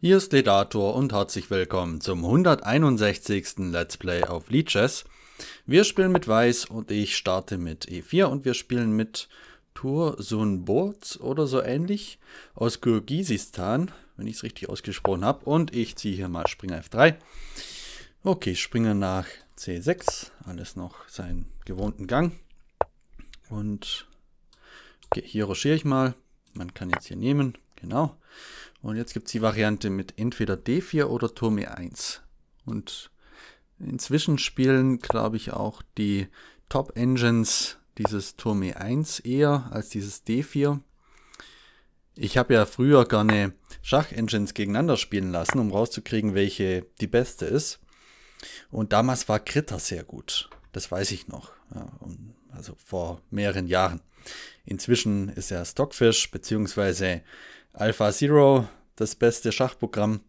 Hier ist Dedator und herzlich willkommen zum 161. Let's Play auf Lead Wir spielen mit Weiß und ich starte mit E4 und wir spielen mit Tur Boots oder so ähnlich aus Kirgisistan, wenn ich es richtig ausgesprochen habe. Und ich ziehe hier mal Springer F3. Okay, Springer nach C6, alles noch seinen gewohnten Gang. Und okay, hier ruschiere ich mal. Man kann jetzt hier nehmen. Genau. Und jetzt gibt es die Variante mit entweder D4 oder Turm E1. Und inzwischen spielen, glaube ich, auch die Top-Engines dieses Turm E1 eher als dieses D4. Ich habe ja früher gerne Schach-Engines gegeneinander spielen lassen, um rauszukriegen, welche die beste ist. Und damals war Kritter sehr gut. Das weiß ich noch. Ja, und also vor mehreren Jahren. Inzwischen ist ja Stockfish bzw. Alpha Zero das beste Schachprogramm.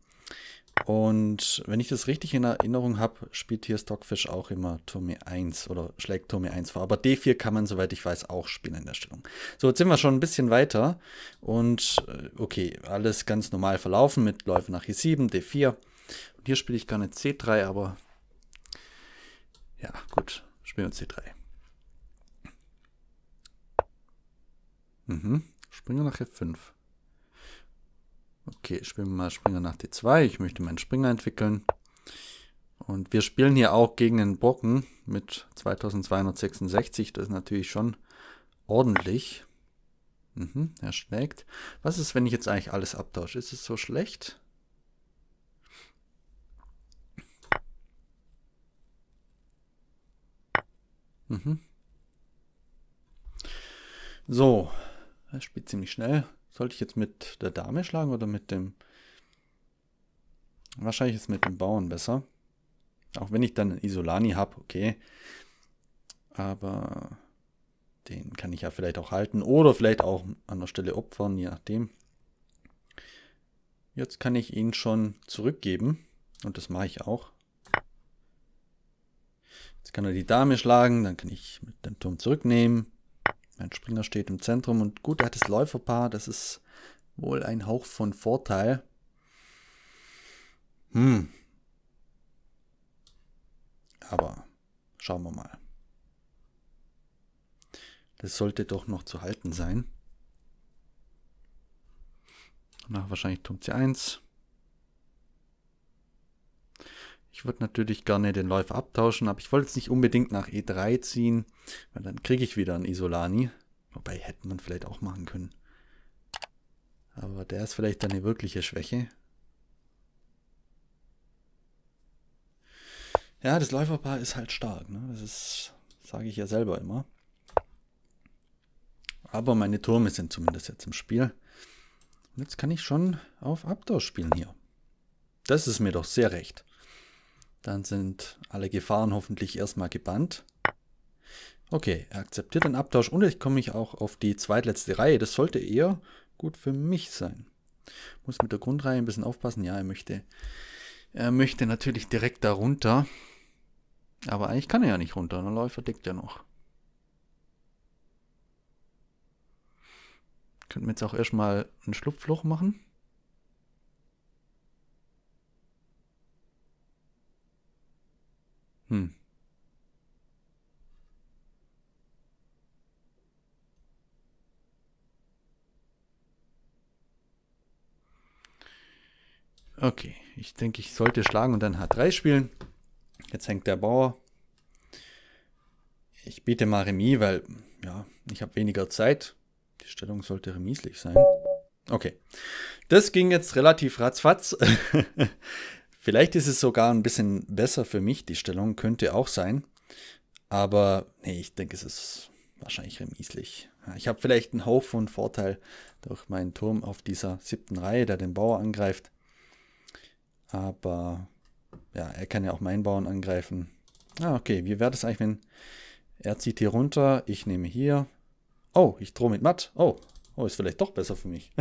Und wenn ich das richtig in Erinnerung habe, spielt hier Stockfish auch immer Turm 1 oder schlägt Turm 1 vor. Aber D4 kann man, soweit ich weiß, auch spielen in der Stellung. So, jetzt sind wir schon ein bisschen weiter. Und äh, okay, alles ganz normal verlaufen mit Läufe nach E7, D4. Und hier spiele ich gerne C3, aber ja, gut, spielen wir C3. Mhm. Springer nach F5. Okay, ich wir mal Springer nach D2. Ich möchte meinen Springer entwickeln. Und wir spielen hier auch gegen den Brocken mit 2266. Das ist natürlich schon ordentlich. Mhm, er schlägt. Was ist, wenn ich jetzt eigentlich alles abtausche? Ist es so schlecht? Mhm. So, das spielt ziemlich schnell. Sollte ich jetzt mit der Dame schlagen oder mit dem... Wahrscheinlich ist mit dem Bauern besser. Auch wenn ich dann Isolani habe, okay. Aber den kann ich ja vielleicht auch halten. Oder vielleicht auch an der Stelle opfern, je nachdem. Jetzt kann ich ihn schon zurückgeben. Und das mache ich auch. Jetzt kann er die Dame schlagen, dann kann ich mit dem Turm zurücknehmen. Mein Springer steht im Zentrum und gut, er hat das Läuferpaar, das ist wohl ein Hauch von Vorteil. Hm. Aber schauen wir mal. Das sollte doch noch zu halten sein. Danach wahrscheinlich Turm C1. Ich würde natürlich gerne den Läufer abtauschen, aber ich wollte jetzt nicht unbedingt nach E3 ziehen, weil dann kriege ich wieder einen Isolani. Wobei, hätte man vielleicht auch machen können. Aber der ist vielleicht eine wirkliche Schwäche. Ja, das Läuferpaar ist halt stark. Ne? Das ist, sage ich ja selber immer. Aber meine Turme sind zumindest jetzt im Spiel. Und jetzt kann ich schon auf Abtausch spielen hier. Das ist mir doch sehr recht. Dann sind alle Gefahren hoffentlich erstmal gebannt. Okay, er akzeptiert den Abtausch und ich komme ich auch auf die zweitletzte Reihe. Das sollte eher gut für mich sein. Muss mit der Grundreihe ein bisschen aufpassen. Ja, er möchte, er möchte natürlich direkt da runter. Aber eigentlich kann er ja nicht runter. dann läuft er deckt ja noch. Könnten wir jetzt auch erstmal ein Schlupfloch machen. Hm. Okay, ich denke, ich sollte schlagen und dann H3 spielen. Jetzt hängt der Bauer. Ich biete mal Remis, weil ja, ich habe weniger Zeit. Die Stellung sollte remislich sein. Okay, das ging jetzt relativ ratzfatz. Vielleicht ist es sogar ein bisschen besser für mich, die Stellung könnte auch sein. Aber nee, ich denke, es ist wahrscheinlich remislich. Ich habe vielleicht einen Hauch von Vorteil durch meinen Turm auf dieser siebten Reihe, der den Bauer angreift. Aber ja, er kann ja auch meinen Bauern angreifen. Ah, okay, wie wäre das eigentlich, wenn er zieht hier runter, ich nehme hier. Oh, ich drohe mit Matt. Oh, oh, ist vielleicht doch besser für mich.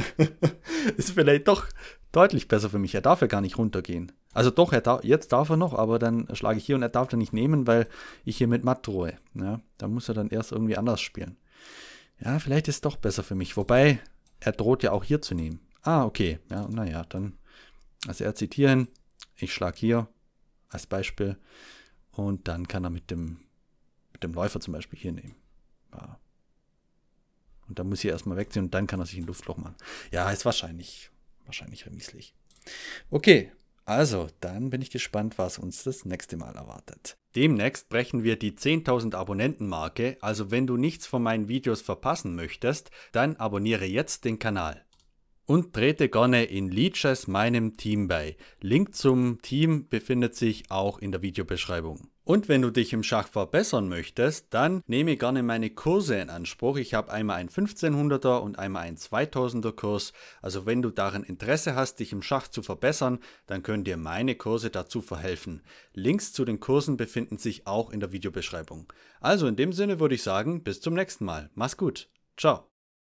ist vielleicht doch deutlich besser für mich. Er darf ja gar nicht runtergehen. Also doch, er darf, jetzt darf er noch, aber dann schlage ich hier und er darf dann nicht nehmen, weil ich hier mit Matt drohe. Ja, da muss er dann erst irgendwie anders spielen. Ja, vielleicht ist es doch besser für mich. Wobei, er droht ja auch hier zu nehmen. Ah, okay. Ja, naja, dann. Also er zieht hier hin, ich schlage hier als Beispiel. Und dann kann er mit dem, mit dem Läufer zum Beispiel hier nehmen. Ja. Ah. Und dann muss ich erstmal wegziehen und dann kann er sich ein Luftloch machen. Ja, ist wahrscheinlich, wahrscheinlich remislich. Okay, also, dann bin ich gespannt, was uns das nächste Mal erwartet. Demnächst brechen wir die 10.000 Abonnentenmarke. also wenn du nichts von meinen Videos verpassen möchtest, dann abonniere jetzt den Kanal und trete gerne in Leeches meinem Team bei. Link zum Team befindet sich auch in der Videobeschreibung. Und wenn du dich im Schach verbessern möchtest, dann nehme gerne meine Kurse in Anspruch. Ich habe einmal einen 1500er und einmal einen 2000er Kurs. Also wenn du daran Interesse hast, dich im Schach zu verbessern, dann können dir meine Kurse dazu verhelfen. Links zu den Kursen befinden sich auch in der Videobeschreibung. Also in dem Sinne würde ich sagen, bis zum nächsten Mal. Mach's gut. Ciao.